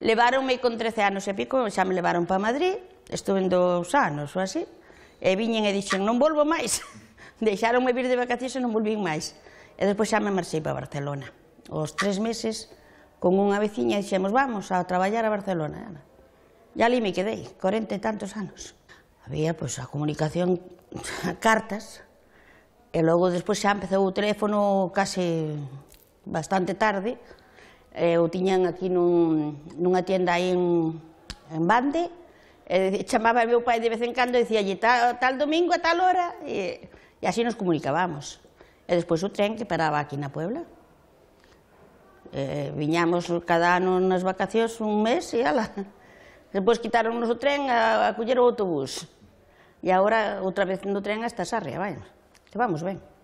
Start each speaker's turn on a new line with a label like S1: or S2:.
S1: Leváronme con 13 anos e pico, xa me levaron para Madrid, estuve en dous anos ou así, e viñen e dixen, non volvo máis. Deixaronme vir de vacacións e non volvín máis. E despois xa me marchei para Barcelona. Os tres meses, con unha veciña, dixemos, vamos a traballar a Barcelona. E ali me quedei, 40 e tantos anos. Había, pois, a comunicación, cartas, e logo despois xa empezou o teléfono case bastante tarde, eh, o tiñan aquí nun, nunha tienda aí en, en Bande, e eh, chamaba meu pai de vez en cando e dicía, tal, tal domingo a tal hora, e, e así nos comunicábamos. E despois o tren que paraba aquí na Puebla. Eh, viñamos cada ano nas vacacións un mes e ala. Despois quitaronnos o tren a, a coller o autobús. E agora outra vez no tren hasta Sarria, vai. Que vamos ben.